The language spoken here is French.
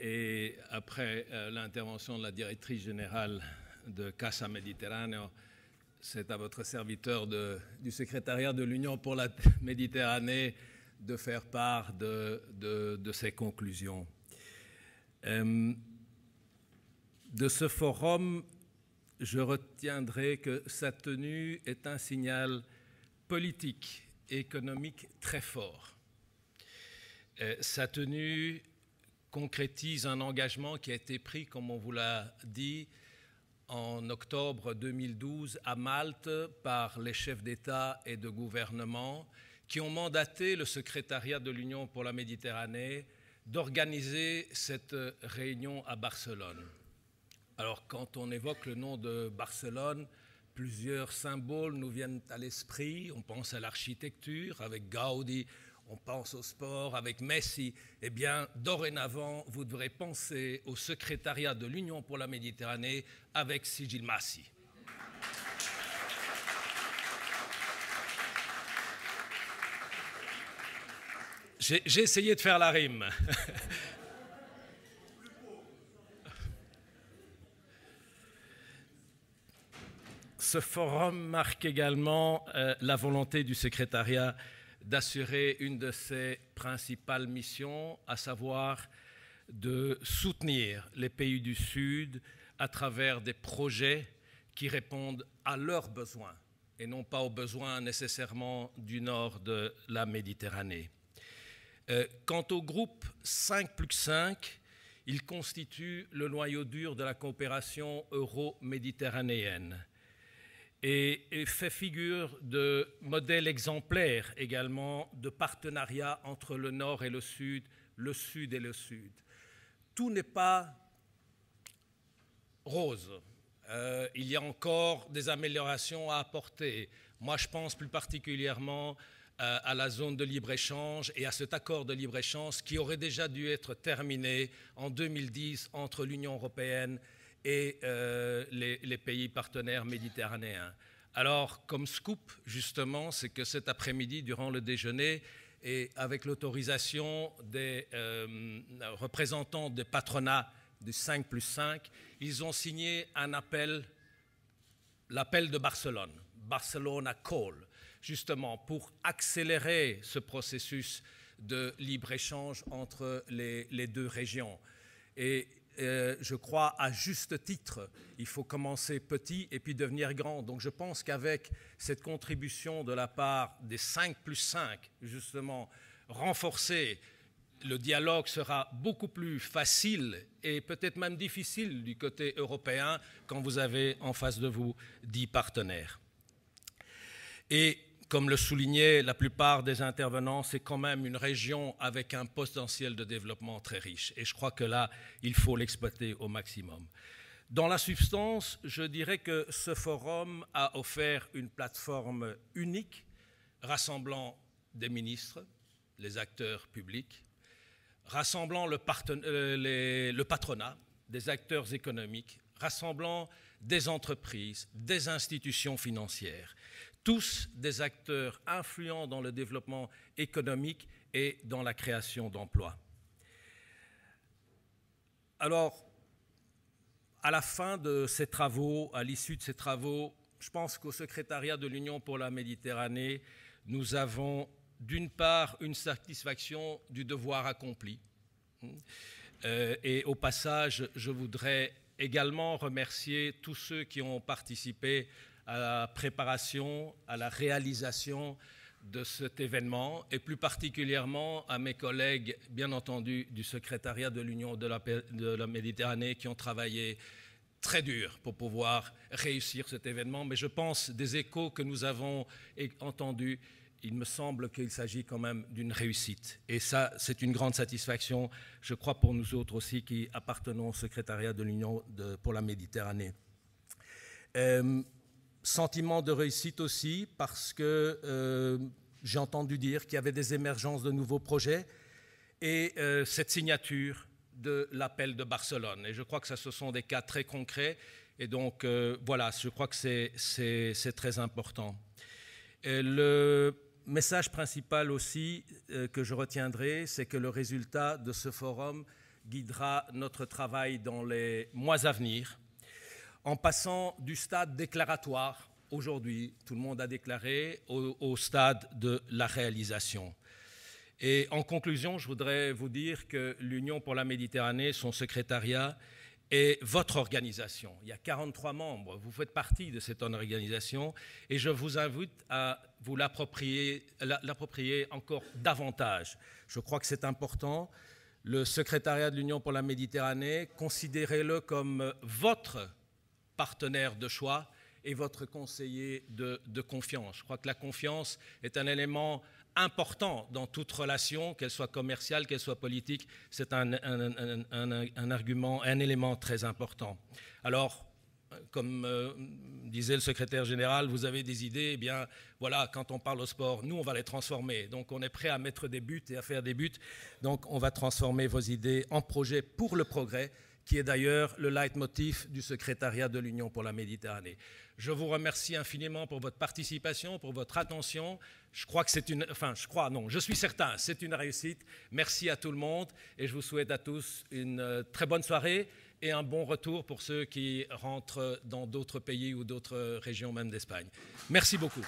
Et après euh, l'intervention de la directrice générale de Casa Mediterraneo, c'est à votre serviteur de, du secrétariat de l'Union pour la Méditerranée de faire part de, de, ses conclusions. Euh, de ce forum, je retiendrai que sa tenue est un signal politique et économique très fort. Euh, sa tenue concrétise un engagement qui a été pris, comme on vous l'a dit, en octobre 2012 à Malte par les chefs d'État et de gouvernement qui ont mandaté le secrétariat de l'Union pour la Méditerranée d'organiser cette réunion à Barcelone. Alors quand on évoque le nom de Barcelone, plusieurs symboles nous viennent à l'esprit. On pense à l'architecture avec Gaudi on pense au sport avec Messi, eh bien, dorénavant, vous devrez penser au secrétariat de l'Union pour la Méditerranée avec Sigil Massi. J'ai essayé de faire la rime. Ce forum marque également euh, la volonté du secrétariat d'assurer une de ses principales missions, à savoir de soutenir les pays du Sud à travers des projets qui répondent à leurs besoins et non pas aux besoins nécessairement du nord de la Méditerranée. Euh, quant au groupe 5 plus 5, il constitue le noyau dur de la coopération euro-méditerranéenne et, fait figure de modèle exemplaire également de partenariat entre le Nord et le Sud, le Sud et le Sud. Tout n'est pas rose. Euh, il y a encore des améliorations à apporter. Moi, je pense plus particulièrement euh, à la zone de libre-échange et à cet accord de libre-échange qui aurait déjà dû être terminé en 2010 entre l'Union européenne et euh, les, pays partenaires méditerranéens. Alors, comme scoop, justement, c'est que cet après-midi, durant le déjeuner, et avec l'autorisation des euh, représentants des patronats du 5 plus 5, ils ont signé un appel, l'appel de Barcelone, Barcelona Call, justement pour accélérer ce processus de libre-échange entre les, les, deux régions. Et euh, je crois, à juste titre. Il faut commencer petit et puis devenir grand. Donc je pense qu'avec cette contribution de la part des 5 plus 5, justement, renforcée, le dialogue sera beaucoup plus facile et peut-être même difficile du côté européen quand vous avez en face de vous dix partenaires. Et comme le soulignait la plupart des intervenants, c'est quand même une région avec un potentiel de développement très riche. Et je crois que là, il faut l'exploiter au maximum. Dans la substance, je dirais que ce forum a offert une plateforme unique rassemblant des ministres, les acteurs publics, rassemblant le, euh, le patronat, des acteurs économiques, rassemblant des entreprises, des institutions financières, tous des acteurs influents dans le développement économique et dans la création d'emplois. Alors, à la fin de ces travaux, à l'issue de ces travaux, je pense qu'au secrétariat de l'Union pour la Méditerranée, nous avons d'une part une satisfaction du devoir accompli. Euh, et au passage, je voudrais également remercier tous ceux qui ont participé à la préparation, à la réalisation de cet événement et plus particulièrement à mes collègues, bien entendu, du secrétariat de l'Union de la, de la Méditerranée qui ont travaillé très dur pour pouvoir réussir cet événement. Mais je pense des échos que nous avons entendus, il me semble qu'il s'agit quand même d'une réussite. Et ça, c'est une grande satisfaction, je crois, pour nous autres aussi qui appartenons au secrétariat de l'Union pour la Méditerranée. Euh, Sentiment de réussite aussi parce que euh, j'ai entendu dire qu'il y avait des émergences de nouveaux projets et euh, cette signature de l'appel de Barcelone. Et je crois que ça, ce sont des cas très concrets. Et donc, euh, voilà, je crois que c'est très important. le message principal aussi que je retiendrai, c'est que le résultat de ce forum guidera notre travail dans les mois à venir en passant du stade déclaratoire, aujourd'hui tout le monde a déclaré, au, stade de la réalisation. Et en conclusion, je voudrais vous dire que l'Union pour la Méditerranée, son secrétariat, est votre organisation. Il y a 43 membres, vous faites partie de cette organisation et je vous invite à vous l'approprier, l'approprier encore davantage. Je crois que c'est important. Le secrétariat de l'Union pour la Méditerranée, considérez-le comme euh, votre partenaire de choix et votre conseiller de, confiance. Je crois que la confiance est un élément important dans toute relation, qu'elle soit commerciale, qu'elle soit politique. C'est un, argument, un élément très important. Alors, comme euh, disait le secrétaire général, vous avez des idées, eh bien voilà, quand on parle au sport, nous, on va les transformer. Donc, on est prêt à mettre des buts et à faire des buts. Donc, on va transformer vos idées en projets pour le progrès qui est d'ailleurs le leitmotiv du secrétariat de l'Union pour la Méditerranée. Je vous remercie infiniment pour votre participation, pour votre attention. Je crois que c'est une... Enfin, je crois, non, je suis certain, c'est une réussite. Merci à tout le monde et je vous souhaite à tous une euh, très bonne soirée et un bon retour pour ceux qui rentrent dans d'autres pays ou d'autres euh, régions même d'Espagne. Merci beaucoup.